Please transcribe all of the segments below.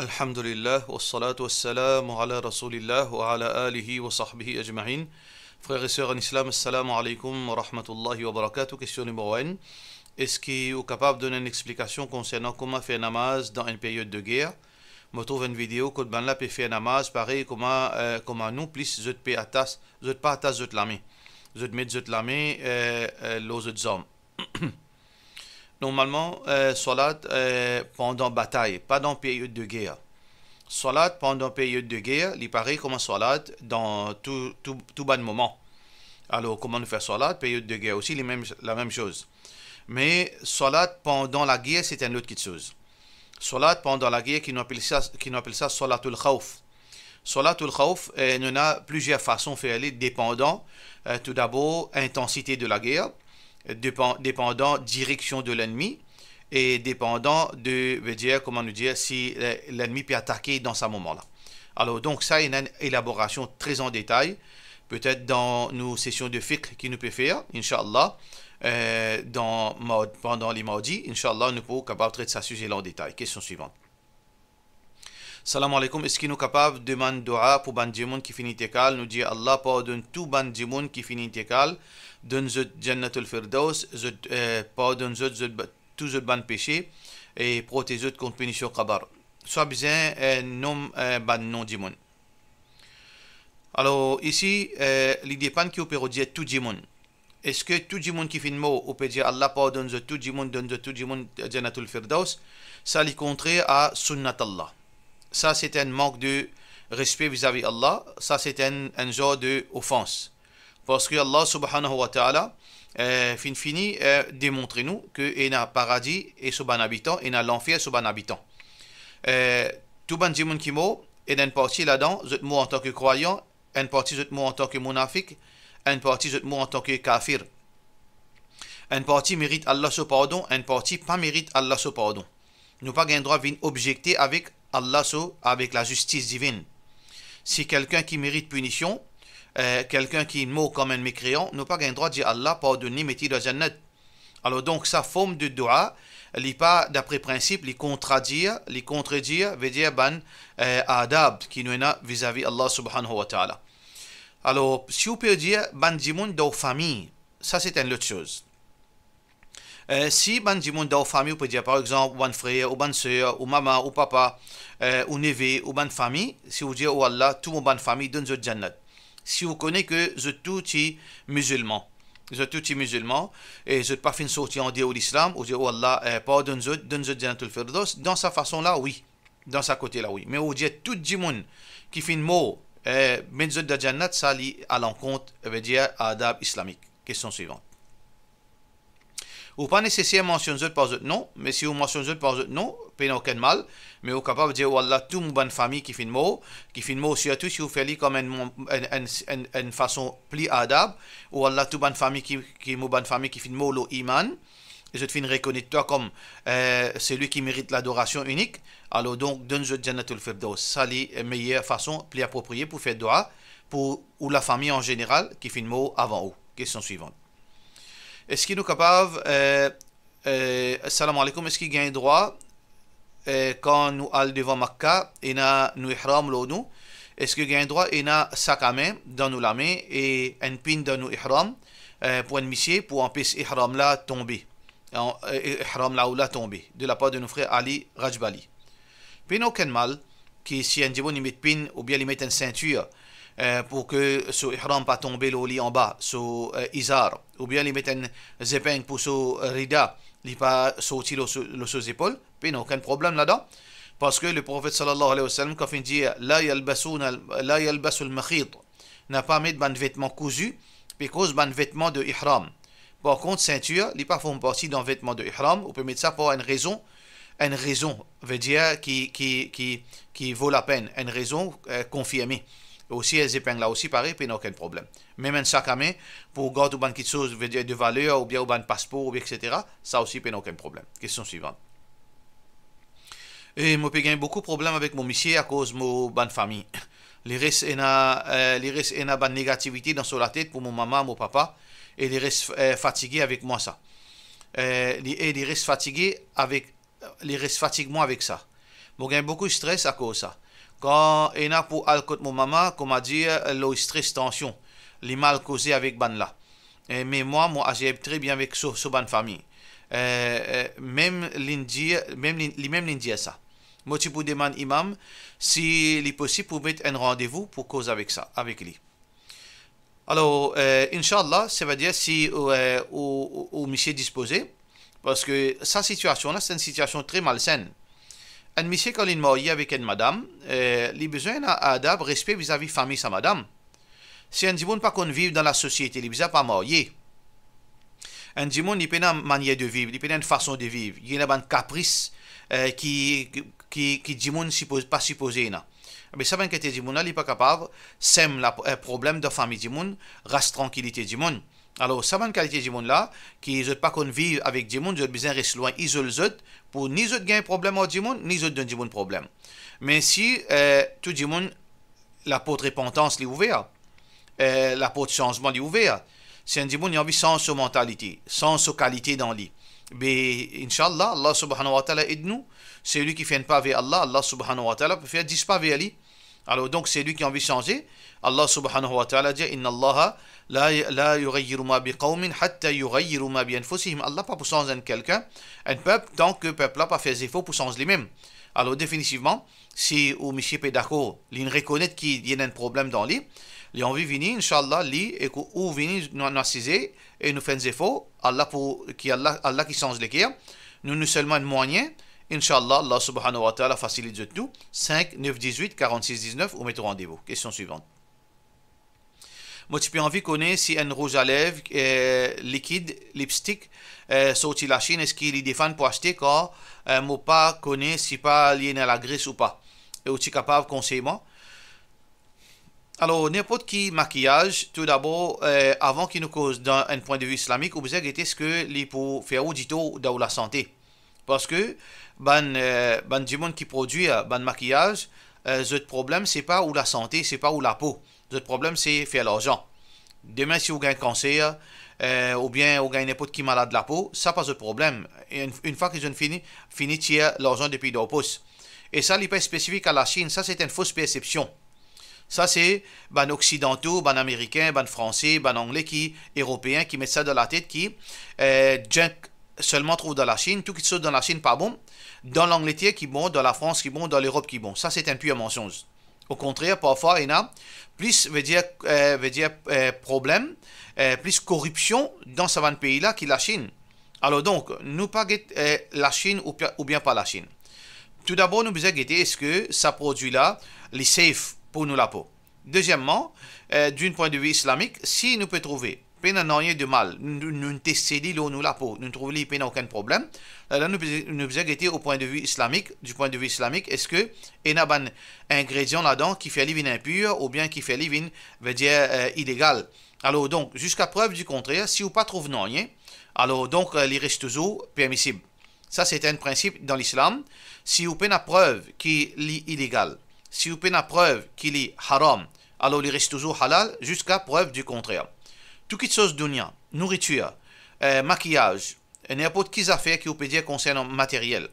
الحمد لله والصلاة والسلام على رسول الله وعلى آله وصحبه أجمعين Frères et sœurs en islam, assalamu alaikum wa rahmatullahi wa barakatuh. Question numéro 1. Est-ce qu'il est capable de donner une explication concernant comment faire namaz dans une période de guerre Je trouve une vidéo que ben là peut faire namaz pareil comment euh, comment nous plus je ne peux pas atas je pas atas je l'ami. Je mets je l'ami euh, euh, l'os de hommes. normalement, euh, euh, pendant bataille, pas dans période de guerre. solat pendant période de guerre, il paraît comme solat dans tout, tout, tout bon moment. Alors, comment nous faire salat Période de guerre aussi, les mêmes, la même chose. Mais solat pendant la guerre, c'est un autre chose. solat pendant la guerre, qui nous appelle ça, qui nous appelle ça salatul khawf. Salatul y euh, a plusieurs façons de faire, dépendant euh, tout d'abord intensité de la guerre dépendant direction de l'ennemi et dépendant de, veut dire, comment nous dire, si l'ennemi peut attaquer dans ce moment-là. Alors donc ça, il y a une élaboration très en détail, peut-être dans nos sessions de fiqh qui nous peut faire, Inch'Allah, euh, dans, pendant les mardis, Inch'Allah, nous pouvons capable traiter ce sujet en détail. Question suivante. Salam alaikum, est-ce qu'il nous capable de demander dua pour Bandimoun qui finit égal Nous dit Allah pardonne tout Bandimoun qui finit égal donne le jannatul firdaus, zut, euh, pardonne zut, zut, tout les ban péché, et protège zut contre punition kabar. Soit bien, euh, nom, euh, ban non dimon. Alors, ici, euh, l'idée pan qui opère dire tout dimon. Est-ce que tout monde qui fait une mot, on peut dire Allah pardonne tout tout monde donne le tout dimon jannatul firdaus, ça les contraire à sunnat Allah. Ça, c'est un manque de respect vis-à-vis -vis Allah. Ça, c'est un, un genre d'offense. Parce que Allah subhanahu wa ta'ala, euh, fin fini, euh, démontrez-nous qu'il y a un paradis et sous un habitant, il y a l'enfer sous un habitant. Euh, tout ban m'a kimo, il y a une partie là-dedans, mot en tant que croyant, une partie mot en tant que monafique, une partie mot en tant que kafir. Une partie mérite Allah son pardon, une partie pas mérite Allah son pardon. Nous pas gain droit venir objecter avec Allah avec la justice divine. Si quelqu'un qui mérite punition, euh, quelqu'un qui mot comme un mécréant n'a pas le droit de dire Allah métier de dans jannat. Alors donc sa forme de dua, n'est pas d'après principe, les contredire, les contredire veut dire ban euh, adab qui nous a vis-à-vis Allah subhanahu wa ta'ala. Alors si vous pouvez dire ban dans famille, ça c'est une autre chose. Euh, si ban dimoun dans famille, vous pouvez dire par exemple un frère ou ban soeur ou maman ou papa euh, ou neveu ou ban famille, si vous dites oh « Allah tout mon ban famille le jannat si vous connaissez que the suis musulman. Je suis musulman et je pas fait une en Dieu l'islam ou dieu oh Allah eh, pardonne je donne je jannatul dans sa façon là oui dans sa côté là oui mais au dieu tout le monde qui fait un mot eh, ben de jannat ça à l'encontre veut dire adab islamique question suivante ou pas nécessairement mentionner par votre non. Mais si vous mentionnez par il non, pas aucun mal. Mais vous êtes capable de dire, Wallah, oh tout mon bonne famille qui fait le mot, qui fait le mot surtout si vous faites comme une, façon plus adable. Ou oh Wallah, tout mon famille qui, qui, bonne famille qui fait le mot, l'iman. Et je te fais reconnaître toi comme euh, celui qui mérite l'adoration unique. Alors donc, donne le Jannatul Firdaus. Ça, c'est la meilleure façon, plus appropriée pour faire droit, pour ou la famille en général qui fait le mot avant ou. Question suivante. Est-ce qu'ils nous capables, euh, euh, salam alaikum, est-ce qu'ils gagnent droit euh, quand nous allons devant Makkah et nous ihram l'onu Est-ce qu'ils gagnent droit et un sac à main dans nous la main et un pin dans nous ihram euh, pour un missier pour empêcher ihram là tomber euh, Ihram là ou là tomber de la part de nos frères Ali Rajbali. Puis aucun mal que si un djibon il met pin ou bien il met une ceinture. Euh, pour que ce ihram pas tomber le lit en bas, ce euh, izar, ou bien il met une épingle pour ce euh, rida, il pas sortir le sous épaules, puis il aucun problème là-dedans. Parce que le prophète sallallahu alayhi wa sallam, quand il dit La yalbasu al-makhid, n'a pas mis de vêtements cousus, puis cause de vêtements de ihram. Par contre, ceinture, il pas font partie d'un vêtement de ihram, on peut mettre ça pour une raison une raison, veut dire qui, qui, qui, qui vaut la peine, une raison confirmée aussi les épingles là aussi pareil, pas aucun problème. Même un sac à main, pour garder une quelque chose de valeur, ou bien un passeport, etc., ça aussi, pas aucun problème. Question suivante. Et moi, j'ai beaucoup de problèmes avec mon monsieur à cause de ma famille. Les restes, il y a une négativité dans sur la tête pour mon maman, mon papa, et les restes fatigué euh, fatigués avec moi ça. Euh, et les restes fatigués avec, les restes fatigués avec ça. Moi, j'ai beaucoup de stress à cause de ça quand il a pour al mon maman dire le stress tension les mal causé avec ban là mais moi moi j'ai très bien avec ce, ban famille euh, même l'india même même ça moi tu à l'imam imam si il est possible pour mettre un rendez-vous pour cause avec ça avec lui alors euh, inshallah ça veut dire si au, euh, disposé parce que sa situation là c'est une situation très malsaine un monsieur qui est marié avec une madame, il euh, a besoin d'un respect vis-à-vis de -vis famille de sa madame. Si un dimon pas qu'on dans la société, ne besoins pas marié. Un homme il pas une manière de vivre, il pas une façon de vivre. Il y a un caprice euh, qui, qui, qui pas supposé. Mais ça veut dire que dimoun, il n'est pas capable, sème le euh, problème de famille dimon, reste tranquillité dimoun. Alors, une qualité sa là, kalite di pas pas ki avec pa kon viv avik loin de rester loin, resloan izol pour pour ni zot de problème problème du monde, ni zot de du problème problème. Mais si, euh, tout du monde la porte de li est euh, la changement est ouverte, c'est un un di qui a envie sans mentalité, mentalité, sans de qualité dans li. Mais Inch'Allah, Allah subhanahu wa ta'ala aide nous. Celui qui fait un pavé Allah, Allah subhanahu wa ta'ala peut faire 10 pavés à lui. Alors donc c'est lui qui a envie de changer. Allah subhanahu wa ta'ala dit Inna Allah la yughayyiru ma qawmin hatta yughayyiru ma bi anfusihim. Allah pas pour changer quelqu'un, un peuple, tant que le peuple n'a pas fait faux pour changer lui-même. Alors définitivement, si au monsieur d'accord, il reconnaît qu'il y a un problème dans lui, Il envie de venir, Inch'Allah, lui, et ou venir nous assiser et nous faire des efforts, Allah pour qui Allah, qui change les cœurs, nous nous seulement moyen Inch'Allah, Allah subhanahu wa ta'ala facilite tout. 5, 9, 18, 46, 19, ou mettez rendez-vous. Question suivante. Moi, tu peux envie connaître si un rouge à lèvres euh, liquide, lipstick, euh, sorti la Chine, est-ce qu'il est défendu pour acheter quand ne euh, moi pas connaît si pas lié à la Grèce ou pas. Et tu es capable conseiller moi? Alors, n'importe qui maquillage, tout d'abord, euh, avant qu'il nous cause d'un point de vue islamique, vous avez ce que les pour faire audito dans la santé. Parce que, ben, euh, du monde qui produit ben maquillage, euh, le problème, c'est pas où la santé, c'est pas où la peau. Le problème, c'est faire l'argent. Demain, si vous gagnez cancer, euh, ou bien vous gagnez n'importe qui malade de la peau, ça pas le problème. Une, une, fois qu'ils ont fini, fini tirer l'argent depuis leur pouce. Et ça, n'est pas spécifique à la Chine, ça c'est une fausse perception. Ça c'est ben occidentaux, ban américains, ben français, ban anglais qui européens qui mettent ça dans la tête qui euh, junk seulement trouve dans la Chine, tout qui se trouve dans la Chine, pas bon, dans l'Angleterre qui bon, dans la France qui bon, dans l'Europe qui bon. Ça, c'est un pure mensonge. Au contraire, parfois, il y a plus, veut dire, plus euh, veut dire euh, problème, euh, plus corruption dans ce pays-là que la Chine. Alors donc, nous pas la Chine ou, ou, bien pas la Chine. Tout d'abord, nous devons guetter est-ce que ça produit-là, les safe pour nous la peau. Deuxièmement, d'un point de vue islamique, si nous peut trouver n'a rien de mal. Nous, ne l'eau, nous la peau. Nous trouvons peine aucun problème. Euh, là, nous, nous été au point de vue islamique. Du point de vue islamique, est-ce que il y a un ingrédient là-dedans qui fait l'ivine impure ou bien qui fait l'ivine, veut dire, euh, illégal. Alors, donc, jusqu'à preuve du contraire, si vous pas trouvez rien, alors, donc, euh, les il reste toujours permissible. Ça, c'est un principe dans l'islam. Si vous peine à preuve qu'il est illégal, si vous peine à preuve qu'il est haram, alors il reste toujours halal jusqu'à preuve du contraire. Tout qui est nourriture, euh, maquillage, n'importe quelles affaire qui vous pouvez dire concernant matériel.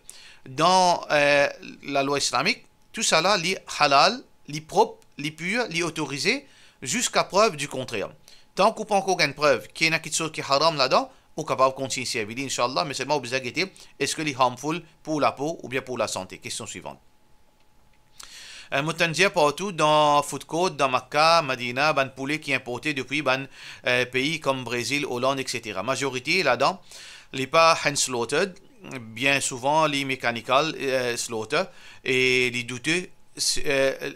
Dans euh, la loi islamique, tout cela est halal, propre, li pur, autorisé, jusqu'à preuve du contraire. Tant qu'on pas encore une preuve qu'il y a quelque chose qui est haram là-dedans, ou capable de continuer à servir, Inch'Allah, mais seulement vous est-ce que c'est harmful pour la peau ou bien pour la santé Question suivante. Euh, Moutandia partout dans Food Court, dans Makkah, Madina, ban poulet qui est importé depuis ban euh, pays comme Brésil, Hollande, etc. Majorité là-dedans, les pas hand slaughtered, bien souvent les mechanical euh, euh, et les douteux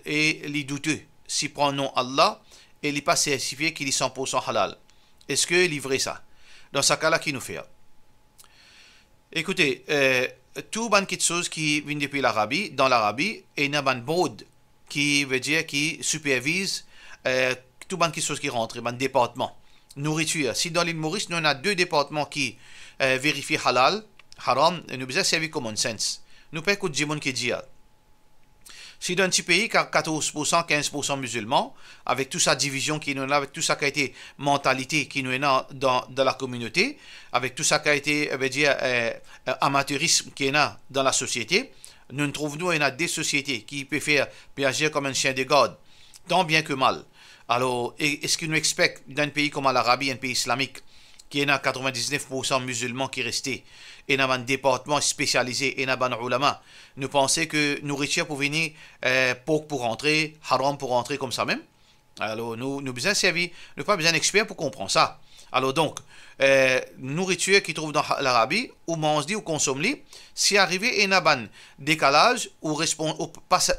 et les douteux s'y prennent non Allah et les pas certifiés qu'ils sont 100% halal. Est-ce que livrer ça Dans ce cas-là, qui nous fait Écoutez, tout Kitsouz qui vient depuis l'Arabie, dans l'Arabie, et y a qui veut dire qui supervise euh, Touban qui rentre, un département. Nourriture. Si dans l'île Maurice, nous on a deux départements qui euh, vérifient halal, haram, nous servir servi common sense. Nous pouvons écouter qui dit si un petit pays qui a 14%, 15% musulmans, avec toute sa division qui nous a, avec tout sa qui mentalité qui nous a dans, la communauté, avec tout sa qui a été, eh dire, eh, eh, amateurisme qui est là dans la société, nous ne trouvons nous, y des sociétés qui peuvent faire agir comme un chien de garde, tant bien que mal. Alors, est-ce qu'il nous expecte d'un pays comme l'Arabie, un pays islamique, qui est 99% musulmans qui restent, et dans un département spécialisé, et dans un ulama, nous pensons que nourriture pour venir, euh, pour pour rentrer, haram pour rentrer comme ça même. Alors, nous, nous besoin servi, nous pas besoin d'experts pour comprendre ça. Alors donc, euh, nourriture qui trouve dans l'Arabie, ou mange ou consomme li, si arrivé et aban décalage, ou, n'est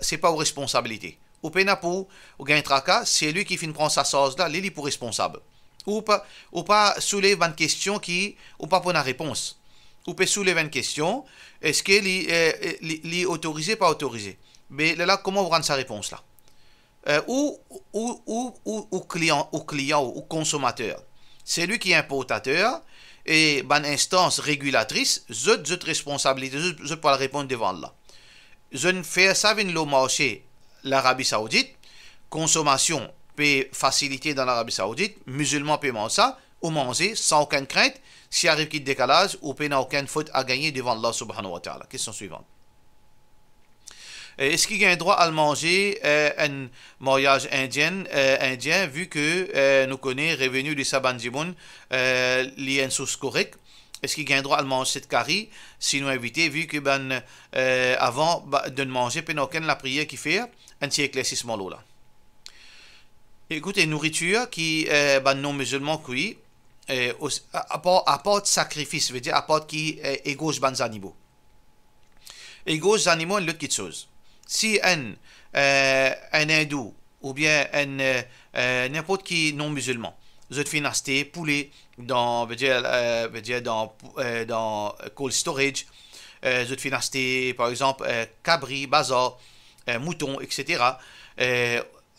c'est pas aux responsabilités. Ou pena pour, ou gain tracas, c'est lui qui finit prendre sa sauce là, l'élite pour responsable. Ou pas, ou pas soulever une question qui, ou pas pour une réponse. Ou peut soulever une questions, est-ce qu'il est euh, autorisé pas autorisé Mais là, comment vous rendre sa réponse là euh, ou, ou, ou, ou, client, ou client, ou consommateur. C'est lui qui est importateur et ben instance régulatrice, zut, zut responsabilité, zut, zut pour répondre devant là. Je ne fais ça avec le marché l'Arabie Saoudite, consommation peut faciliter dans l'Arabie Saoudite, musulmans peuvent manger ça, ou manger sans aucune crainte, s'il arrive qu'il décalage, ou peut n'a aucune faute à gagner devant Allah subhanahu wa ta'ala. Question suivante. Euh, est-ce qu'il y a un droit à le manger euh, un mariage indien, euh, indien vu que nous connaissons revenu du Saban lié euh, lien source correcte est-ce qu'il y a un droit à le manger cette carie si nous invité, vu que ben, avant ben, de manger, il n'y a la prière qui fait un petit éclaircissement là Écoutez, nourriture qui est euh, bah, non musulman qui euh, apporte, apporte, sacrifice, veut dire apporte qui euh, égorge les animaux. Égorge les animaux, une autre chose. Si un, euh, un hindou ou bien n'importe qui non musulman, vous êtes poulet dans, veut dire, dans, dans cold storage, vous êtes par exemple cabri, bazar, mouton, etc.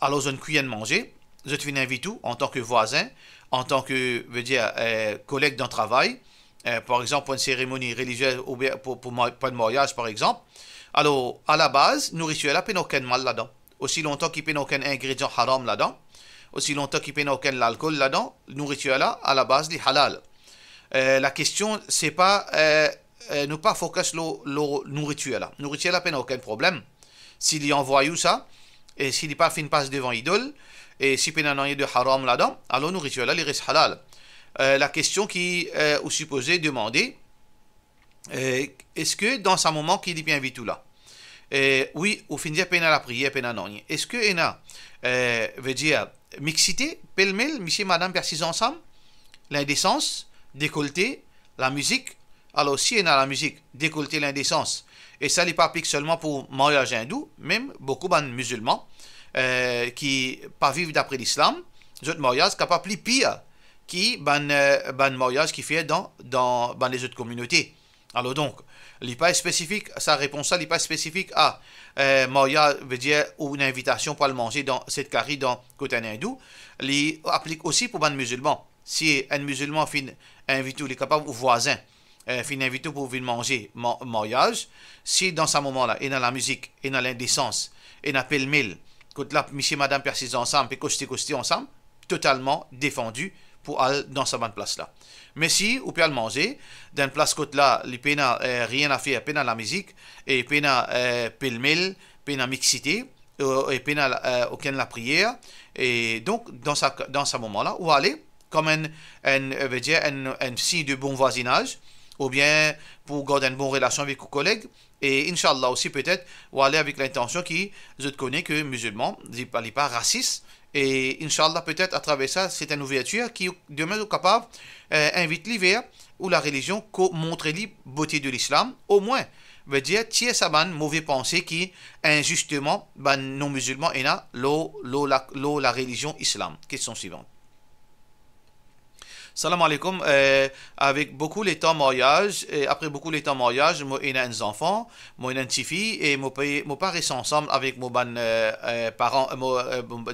alors, vous avez cuit à manger je te invite tout en tant que voisin, en tant que veut dire, euh, collègue d'un travail, euh, par exemple pour une cérémonie religieuse ou pour, pour, un mariage par exemple. Alors, à la base, nourriture là, il n'y aucun mal là-dedans. Aussi longtemps qu'il n'y a aucun ingrédient haram là-dedans, aussi longtemps qu'il n'y a aucun alcool là-dedans, nourriture là, à la base, il halal. Euh, la question, c'est pas ne pas focus la nourriture là. Nourriture là, il aucun problème. S'il y envoie ça, et s'il n'y pas pas une passe devant idole, et si pena a de haram là-dedans, alors nous rituel là, ils halal. Euh, la question qui euh, est supposée demander, euh, est-ce que dans un moment qui dit bien vite tout là Oui, au fin de pena la prière, pena non. Est-ce que Ena veut dire mixité, pêle-mêle, monsieur madame persisent ensemble, l'indécence, décolleté, la musique. Alors si Ena la musique, décolleté, l'indécence, et ça n'est pas applique seulement pour mariage hindou, même beaucoup de musulmans ne euh, qui pas vivent d'après l'islam, les autres mariages capables plus pire qui ban euh, ban qui fait dans dans ben, les autres communautés. Alors donc, spécifique, sa réponse à n'est pas spécifique à euh, veut dire ou une invitation pour le manger dans cette carie dans côté hindou, il applique aussi pour ban musulmans. Si un musulman fin invite ou les capable ou voisin euh, fin invite pour venir manger mariage, si dans ce moment-là, et dans la musique, et dans l'indécence, et n'appelle pêle-mêle, Kote et madame persiste ensemble, et koste koste ensemble, totalement défendu pour aller dans sa bonne place-là. Mais si, ou peut manger, manger, place place kote euh, rien à pena rien a de musique, la n'y et pas de pelmel, pena miksite, euh, e pena euh, pas oken la prière et donc dans sa, dans sa moment là, ou aller? comme un, un, un, un signe de bon voisinage, ou bien pour garder une bonne relation avec vos collègues, et Inch'Allah aussi peut-être, ou aller avec l'intention qui, je te connais que musulman, parlent pas raciste. Et Inch'Allah peut-être à travers ça, c'est une ouverture qui demain est capable euh, invite l'hiver ou la religion montrer la beauté de l'islam, au moins veut dire tiens ça ban mauvais pensée qui injustement ban non musulmans et là l'eau la, la religion islam question suivante Salam alaikum. Euh, avec beaucoup les temps mariage, et après beaucoup les temps mariage, moi et un enfant, moi une petite fille, et mon parents sont ensemble avec mon ban mon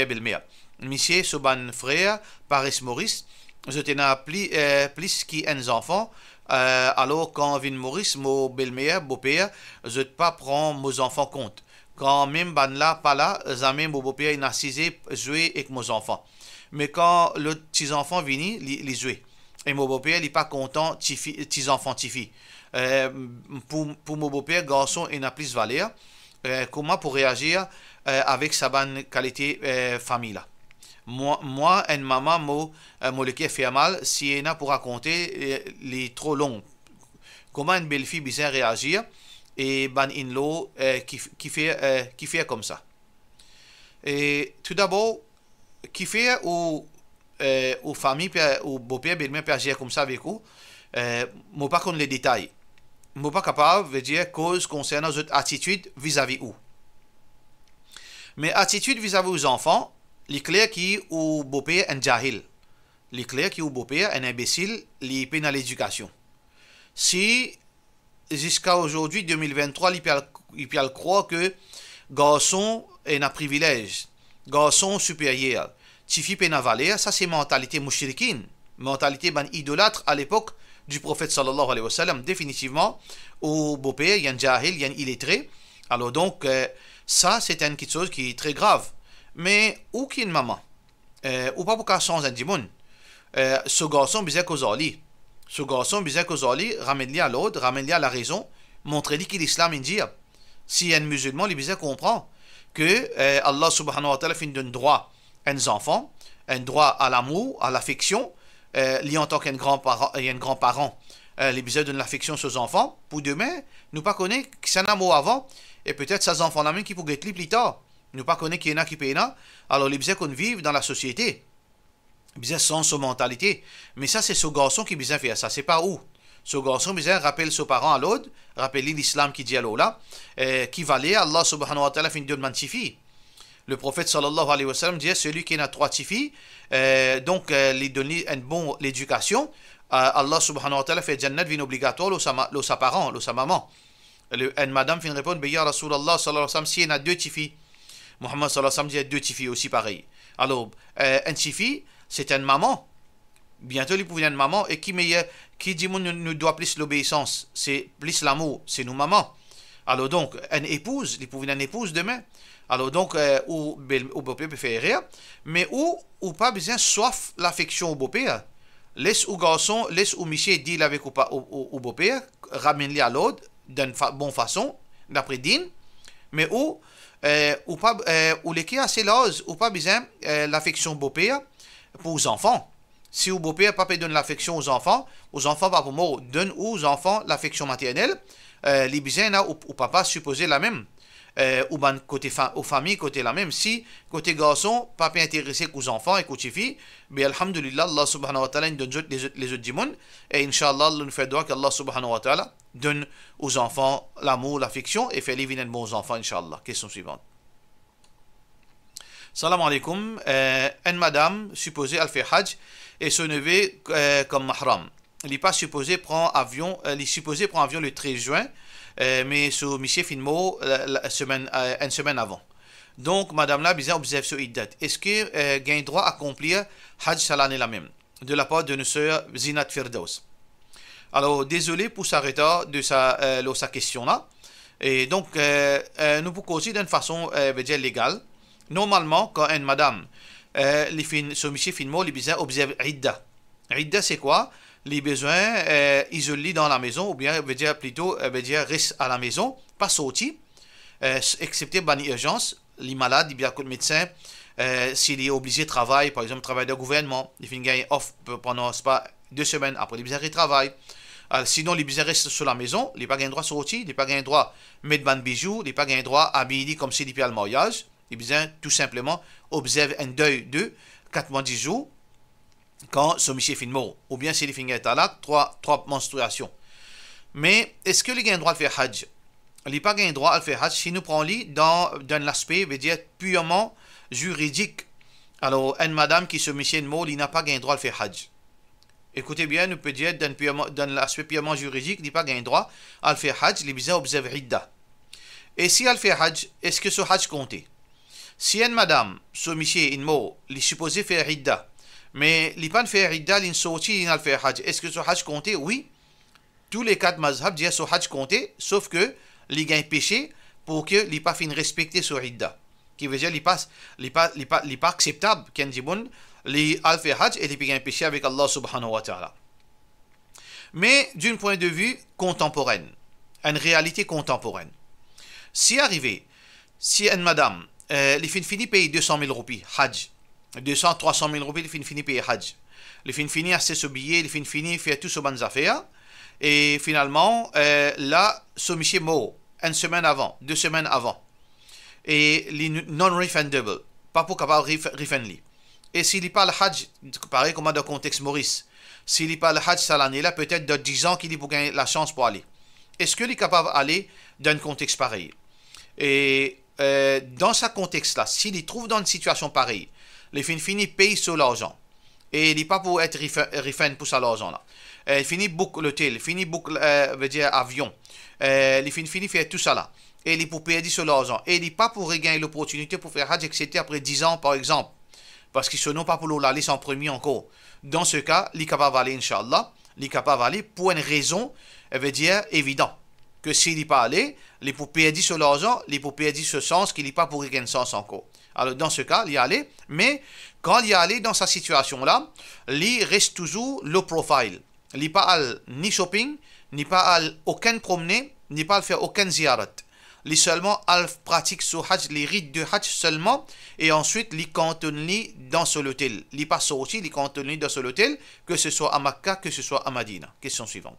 père belle Monsieur, ce frère, Paris Maurice, je tenais plus, euh, plus qu'un enfant. Euh, alors, quand vin Maurice, mon belle père je ne pas prends mes enfants compte. Quand même ban là, pas là, jamais mon beau-père, n'a jouer avec mes enfants mais quand le petit enfants vient les, et mon beau-père n'est pas content petit enfants tifi fille euh, pour pour mon beau-père garçon il n'a plus valeur euh, comment pour réagir euh, avec sa bonne qualité famille là moi, moi une maman mo mo fait mal si elle n'a pour raconter les trop longs comment une belle fille réagir et ban in qui, fait qui fait comme ça et tout d'abord fait ou, euh, ou famille, ou beau-père, belle-mère, comme ça avec vous, euh, je pas connaître les détails. Je pas capable de dire cause concernant votre attitude vis-à-vis vous. Mais attitude vis-à-vis aux enfants, les clair qui ou beau-père un jahil. Les clair qui ou beau un imbécile, les peine à l'éducation. Si jusqu'à aujourd'hui, 2023, il peut croire que garçon est un privilège, garçon supérieur. Tifi Penavale, ça c'est mentalité mouchirikine, mentalité ben idolâtre à l'époque du prophète sallallahu alayhi wa sallam, définitivement, au beau-père, il y a un jahil, il y a un illettré. Alors donc, euh, ça c'est une chose qui est très grave. Mais où qu'une maman, euh, ou pas pour qu'elle change un dimoun, ce euh, garçon il kozali. Ce garçon bizarre kozali, ramène-le à l'autre, ramène à la raison, montrez-lui qu'il l'islam indiable. Si un musulman, il bizet comprend que Allah subhanahu wa ta'ala fin d'un droit un enfant, un droit à l'amour, à l'affection, euh, lié en tant qu'un grand-parent, grand-parent euh, les besoins de l'affection ses enfants, pour demain, nous pas que c'est un amour avant, et peut-être ces enfants-là même qui pourraient être plus tard. Nous pas qu'il qui en a qui paye Alors, les besoins qu'on vive dans la société, besoins sont son mentalité Mais ça, c'est ce garçon qui besoin faire ça, c'est pas où. Ce garçon besoin rappelle ses parents à l'autre, rappelle l'islam qui dit à l'autre là, euh, qui valait Allah subhanahu wa ta'ala fin de manchifi le prophète sallallahu alayhi wa sallam dit « celui qui n'a trois filles, euh, donc euh, lui donner une bonne éducation, euh, Allah subhanahu wa ta'ala fait jannat vin obligatoire le sa, sa parent, le sa maman. une madame vient répondre Ya Rasulallah sallallahu alayhi wa sallam, si il a deux filles, Mohammed sallallahu alayhi wa sallam dit deux filles aussi pareil. Alors, une fille, c'est une maman. Bientôt, il pouvait une maman. Et qui, meilleur, qui dit nous, ne doit plus l'obéissance C'est plus l'amour, c'est nos mamans. Alors donc, une épouse, il pouvait une épouse demain. Alors donc, euh, ou, ou beau-père peut rire, mais ou, ou pas besoin, soit l'affection au beau-père. Laisse au garçon, laisse au monsieur deal avec pas au, au beau-père, ramène-le à l'autre d'une bonne façon, d'après Dine, mais ou, euh, ou pas, euh, ou assez l'ose, ou pas besoin euh, l'affection beau-père pour les enfants. Si au beau-père, papa donne l'affection aux enfants, aux enfants, va pour mot donne aux enfants l'affection maternelle, euh, les besoins, ou, ou papa supposé la même. Euh, ou ban côté fa aux côté la même si, côté garçon, papa intéressé aux enfants et qu'aux filles, mais alhamdulillah, Allah subhanahu wa ta'ala nous donne les autres, les et Inch'Allah, nous fait droit qu'Allah subhanahu wa ta'ala donne aux enfants l'amour, l'affection et fait de aux enfants, Inch'Allah. Question suivante. Salam alaikum, euh, une madame supposée al fait hajj et se neveu euh, comme mahram. Elle n'est pas supposée, avion, euh, prendre avion le 13 juin euh, mais sous Monsieur Finmo semaine, euh, une semaine avant. Donc, Madame la bizarre observe ce iddat. Est-ce qu'il a le droit à accomplir Hajj Salané la même de la part de notre sœur Zinat Firdaus Alors, désolé pour sa retard de sa, euh, sa question-là. Et donc, nous pouvons aussi d'une façon légale. Normalement, quand une madame, les fin, ce monsieur finmo, les observe Idda. Idda, c'est quoi les besoins euh, isolés dans la maison, ou bien veut dire plutôt euh, veut dire reste à la maison, pas sortis, excepté euh, excepté banni urgence, les malades, les bien que le médecin, s'il est obligé de travailler, par exemple, travail de gouvernement, il finit gagner off pendant pas, deux semaines après les de travail. sinon, les besoins restent sur la maison, les n'ont pas le droit sortir, ils n'ont pas le droit mettre de bijoux, les n'ont pas le droit habiller comme s'il étaient à le mariage. Les besoins, tout simplement, observent un deuil de 90 jours quand ce monsieur mort. ou bien si les trois trois menstruations mais est-ce que les gagnent droit de faire hajj les pas droit à faire hajj si nous prenons les dans dans l'aspect dire purement juridique alors une madame qui se une mort, il n'a pas gain droit de faire hajj écoutez bien nous peut dire dans, dans l'aspect purement juridique il n'a pas gain droit à faire hajj les observent et si elle fait hajj est-ce que ce hajj comptait si une madame ce monsieur mot, il supposé faire mais l'ipan fait Ridda, l'insouti, l'inal fait Hajj. Est-ce que ce Hajj comptait Oui. Tous les quatre mazhab disent ce Hajj comptait, sauf que les gains péché pour que l'ipan ne respecter ce Ce Qui veut dire pas acceptable, Kenjibun, l'Al fait Hajj et un péché avec Allah subhanahu wa ta'ala. Mais d'un point de vue contemporain, une réalité contemporaine. Si arrivé, si une madame, euh, les de payer 200 000 roupies, Hajj, 200, 300 000 roupies, il fin fini payer Hajj. le fin fini acheter ce billet, le fin fini faire tout ce bonnes affaires. Et finalement, euh, là, ce monsieur mort, une semaine avant, deux semaines avant. Et les non-refundable, pas pour capable refundly. Et s'il n'y pas le Hajj, pareil comme dans le contexte Maurice, s'il n'y pas le Hajj cette année-là, peut-être dans 10 ans qu'il pour gagner la chance pour aller. Est-ce qu'il est capable d'aller dans un contexte pareil Et euh, dans ce contexte-là, s'il y trouve dans une situation pareille, les fins finis payent sur l'argent. Et il n'est pas pour être refin pour ça l'argent là. Euh, il finit boucler, l'hôtel, finit boucle euh, veut dire avion. Euh, les fins finis fait tout ça là. Et il est pour payer sur l'argent. Et il n'est pas pour gagner l'opportunité pour faire Hajj, etc. après 10 ans par exemple. Parce qu'ils ne sont pas pour la sans en premier encore. Dans ce cas, il est capable d'aller, Inch'Allah. Il est capable d'aller pour une raison, veut dire évident que s'il n'est pas allé, les poupées dit sur l'argent, les poupées dit ce sens qu'il n'est pas pour le sens encore. Alors, dans ce cas, il y aller. Mais quand il y aller dans sa situation-là, il reste toujours le profile. Il n'y pas ni shopping, ni pas aucun promener, ni pas faire aucun ziarat. Il seulement al pratique ce hajj, les rites de hajj seulement, et ensuite il cantonne dans ce hôtel. Il pas sorti, il cantonne dans ce hôtel, que ce soit à Makkah, que ce soit à Madina. Question suivante.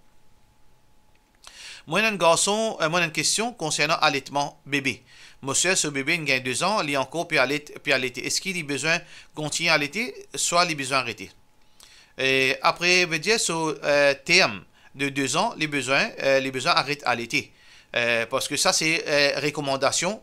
Moi, j'ai euh, une question concernant allaitement bébé monsieur, ce bébé, il gagne deux ans, il est encore puis l'été Est-ce qu'il a besoin de continuer à l'été, soit il a besoin d'arrêter euh, Après, je dire, ce euh, terme de deux ans, les besoins, euh, les besoins arrêtent à l'été. parce que ça, c'est recommandation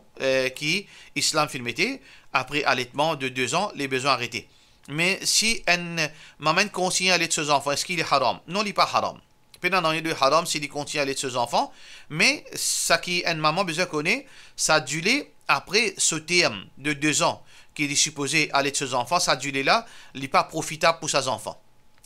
qui, Islam était après allaitement de deux ans, les besoins arrêtés. Mais si un maman continue à allaiter ses enfants, est-ce qu'il est haram Non, il n'est pas haram a dans le haram s'il continue à aller de ses enfants. Mais ça qui une maman besoin connaît, ça a dû après ce terme de deux ans qu'il est supposé aller de ses enfants, ça a là, il n'est pas profitable pour ses enfants.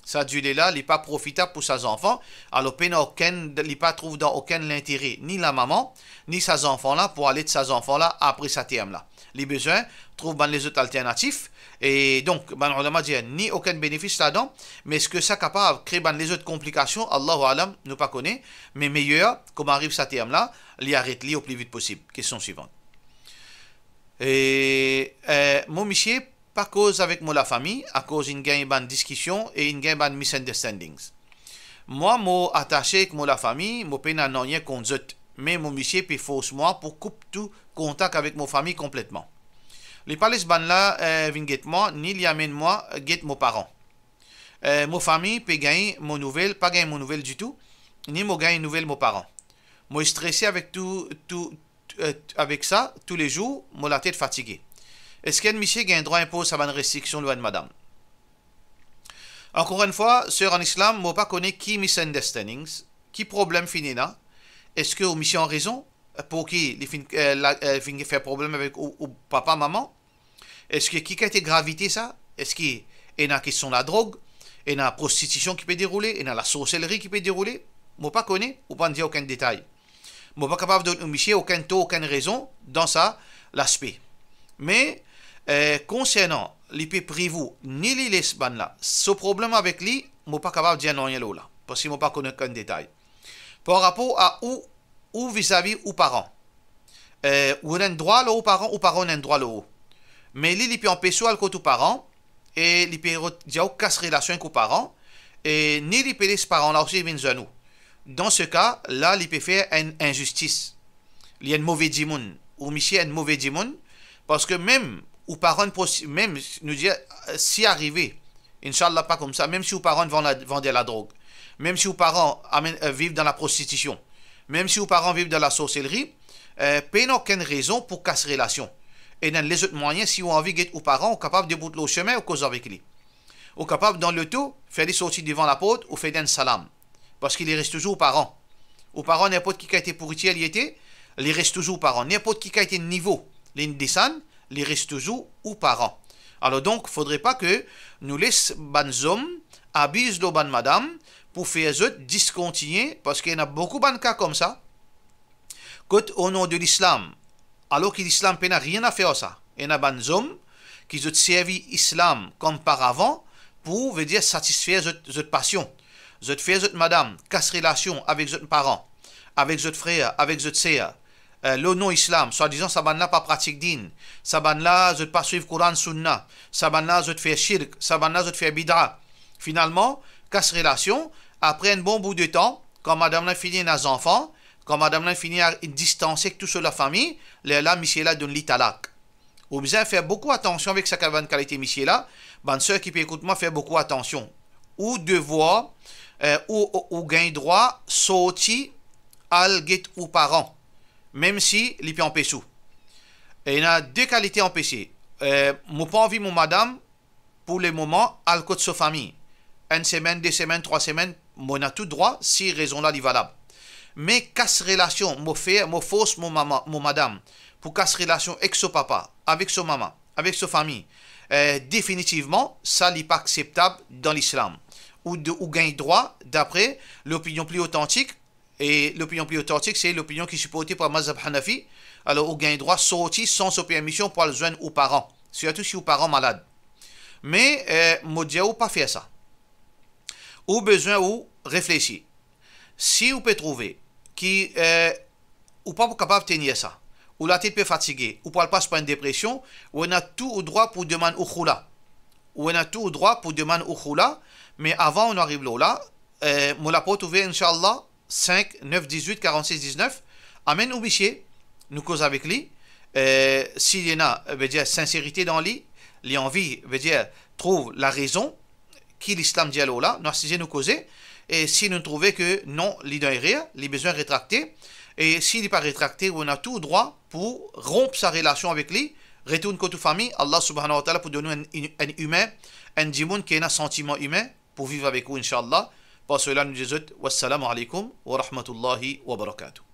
Ça a là, il n'est pas profitable pour ses enfants. Alors il pas trouve dans aucun l'intérêt, ni la maman, ni ses enfants là, pour aller de ses enfants là après sa terme là. Les besoins trouvent dans les autres alternatifs. Et donc, ben, ulama dit, eh, ni aucun bénéfice là-dedans, mais ce que ça capable créer ben, les autres complications, Allahu alam, nous pas connaît, mais meilleur, comme arrive ça terme là, l'y arrête li au plus vite possible. Question suivante. Et, euh, mon monsieur, pas cause avec moi la famille, à cause d'une ban discussion et une misunderstanding. Ben, moi, misunderstandings. Moi, moi attaché avec moi la famille, moi peine à rien contre mais mon monsieur puis fausse moi pour couper tout contact avec ma famille complètement li palis ban la eh, vin moi ni li amène moi get mon parents, euh, mon famille peut gagner mon nouvelle pas gagner mon nouvelle du tout ni mo gagne nouvelle mon parents. moi e stressé avec tout tout euh, avec ça tous les jours mon la tête fatiguée est-ce qu'un monsieur gagne droit impôt sa bonne restriction loi de madame encore une fois sœur en islam mo pas connaît qui misunderstandings qui problème fini là est-ce que au monsieur en raison pour qui les fin, euh, euh fait problème avec ou, papa, maman. Est-ce que qui a été gravité ça Est-ce qu'il y en a qui sont la drogue Il y a la prostitution qui peut dérouler Il y a la sorcellerie qui peut dérouler Je ne pas connaît ou pas dire aucun détail. Je ne pas capable de donner aucun taux, aucune raison dans ça, l'aspect. Mais euh, concernant l'IP privé, ni les ban là, ce problème avec lui, je ne pas capable de dire non là. Parce que je pas aucun détail. Par rapport à où ou vis-à-vis aux parents. Euh, ou on droit droit aux parents, ou parents ont un droit là-haut. Mais lui, il peut empêcher le côté aux parents, et il peut dire casse relation avec les parents, et ni il peut les parents là aussi venir à nous. Dans ce cas, là, il peut faire une injustice. Il y a une mauvaise démon. ou Michel une mauvaise démon parce que même aux parents, même nous dire euh, si arrivé, Inch'Allah pas comme ça, même si aux parents vendent la, vendent la drogue, même si aux parents euh, vivent dans la prostitution, même si vos parents vivent dans la sorcellerie, euh, pas aucune raison pour casser relation. Et dans les autres moyens, si vous avez envie vos parents, vous capable de bout le chemin ou cause avec lui. Vous capable, dans le tout, faire des sorties devant la porte ou faire un salam. Parce qu'il reste toujours aux parents. Aux parents, n'importe qui a été pourritier, il était, il reste toujours aux parents. N'importe qui a été niveau, ils il reste toujours aux parents. Alors donc, faudrait pas que nous laissons les hommes abuse de ban madame, pour faire ce discontinuer, parce qu'il y en a beaucoup de cas comme ça, Qu'au au nom de l'islam, alors que l'islam n'a rien à faire ça. Il y a des hommes qui ont servi l'islam comme par avant pour veut dire, satisfaire cette passion. cette faire cette madame, la relation avec zot parents, avec zot frère, avec les sœur. Euh, le non-islam, soi-disant, ça ne là pas pratique din, ça ne là pas suivre Coran Sunna, ça ban là pas faire shirk, ça ban là pas faire bidra Finalement, casse relation, après un bon bout de temps, quand Madame a fini les enfants, quand Madame a fini à distancer avec toute la famille, là, monsieur là donne l'italac. Vous besoin faire beaucoup attention avec sa caravane qualité monsieur là. ceux qui peut écouter moi, faire beaucoup attention. Ou devoir, euh, ou, ou, gain droit, sorti al get ou parent. Même si, les en sous. Et il y a deux qualités en PC. Euh, pas envie, mon madame, pour le moment, à côté de sa famille. Une semaine, deux semaines, trois semaines, on a tout droit si raison là est valable. Mais casse relation, mon frère, mon fausse, mon maman, mon madame, pour casse relation avec son papa, avec son maman, avec sa famille, euh, définitivement, ça n'est pas acceptable dans l'islam. Ou, de, ou gagne droit d'après l'opinion plus authentique. Et l'opinion plus authentique, c'est l'opinion qui est supportée par Mazhab Hanafi. Alors, ou gagne droit sorti sans sa permission pour le joindre aux parents, surtout si ou parents malades. Mais, euh, ou pas faire ça ou besoin ou réfléchir. Si vous pouvez trouver qui euh, ou pas capable de tenir ça, ou la tête peut fatiguer, ou pas passe par une dépression, ou on a tout droit pour demander au vous. Ou on a tout droit pour demander au mais avant on arrive là, euh, on l'a pas trouvé, Inch'Allah, 5, 9, 18, 46, 19. amène au nous cause avec lui. Euh, s'il y en a, euh, veut dire sincérité dans lui, l'envie, veut dire trouve la raison, qui l'islam ديالو nous نحسجي nous causer, et si nous trouvons que non l'idée est réelle les besoins rétractés et s'il n'est pas rétracté on a tout droit pour rompre sa relation avec lui retourne la famille Allah subhanahu wa ta'ala pour donner un, un, humain un djimoun qui a un sentiment humain pour vivre avec vous inshallah parce que là nous disons wassalamu alaikum wa rahmatullahi wa barakatuh